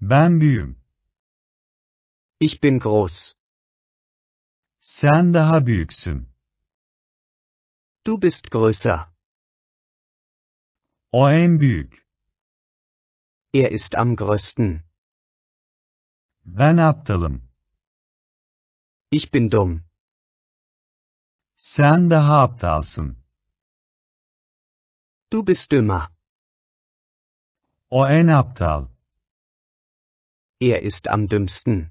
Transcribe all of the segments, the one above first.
Ben büyüğüm. Ich bin groß. Sen daha büyüksün. Du bist größer. O en büyük. Er ist am größten. Ben aptalım. Ich bin dumm. Sen daha aptalsın. Du bist dümmer. O en aptal. Er ist am dümmsten.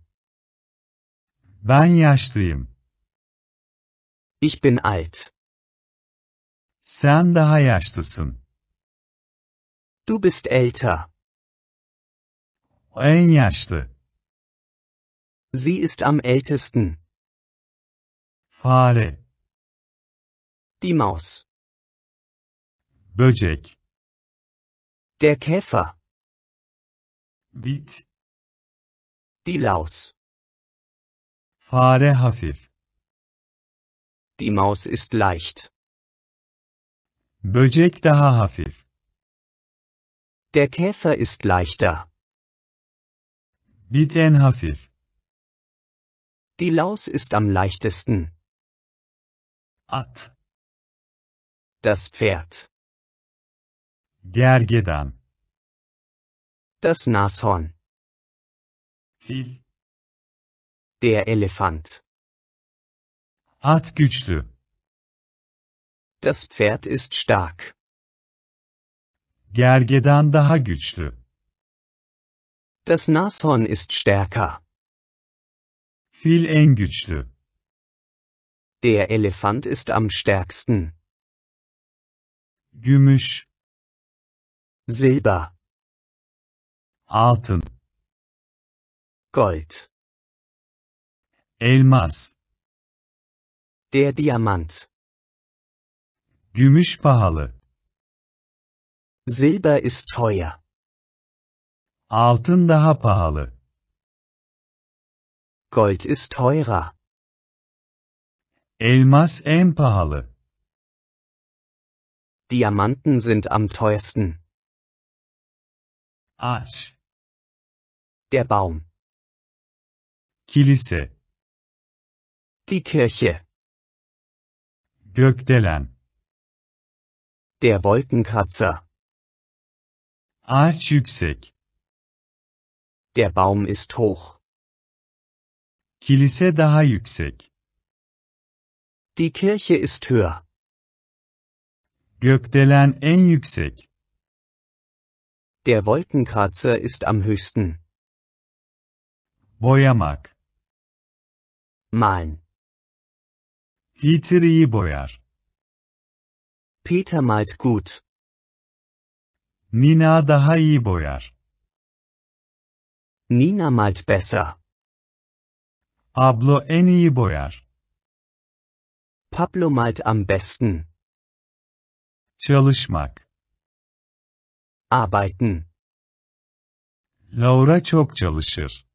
Ich bin alt. Sen daha yaşlısın. Du bist älter. en yaşlı. Sie ist am ältesten. Fare. Die Maus. Böcek. Der Käfer. Bit. Die Laus. Fare hafif. Die Maus ist leicht. Böcek daha hafif. Der Käfer ist leichter. Biten hafif. Die Laus ist am leichtesten. At. Das Pferd. Gergedan. Das Nashorn. Fil. Der Elefant. At güçlü. Das Pferd ist stark. Gergeden daha güçlü. Das Nashorn ist stärker. Fil en güçlü. Der Elefant ist am stärksten. Gümüş. Silber. Altın. Gold. Elmas. Der Diamant. Gümüş pahalı. Silber ist teuer. Altın daha pahalı. Gold ist teurer. Elmas en pahalı. Diamanten sind am teuersten. Ağaç. Der Baum. Kilise. Die Kirche. Gökdelen. Der Wolkenkratzer. Ağaç yüksek. Der Baum ist hoch. Kilise daha yüksek. Die Kirche ist höher. Gökdelen en yüksek. Der Wolkenkratzer ist am höchsten. Boyamak malen. Peter iyi boyar. Peter malt gut. Nina daha iyi boyar. Nina malt besser. Ablo en iyi boyar. Pablo malt am besten. Çalışmak. Arbeiten. Laura çok çalışır.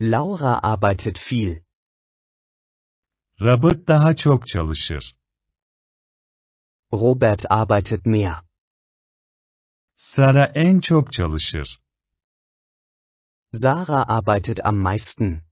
Laura arbeitet viel. Robert daha çok çalışır. Robert arbeitet mehr. Sara en çok çalışır. Sarah arbeitet am meisten.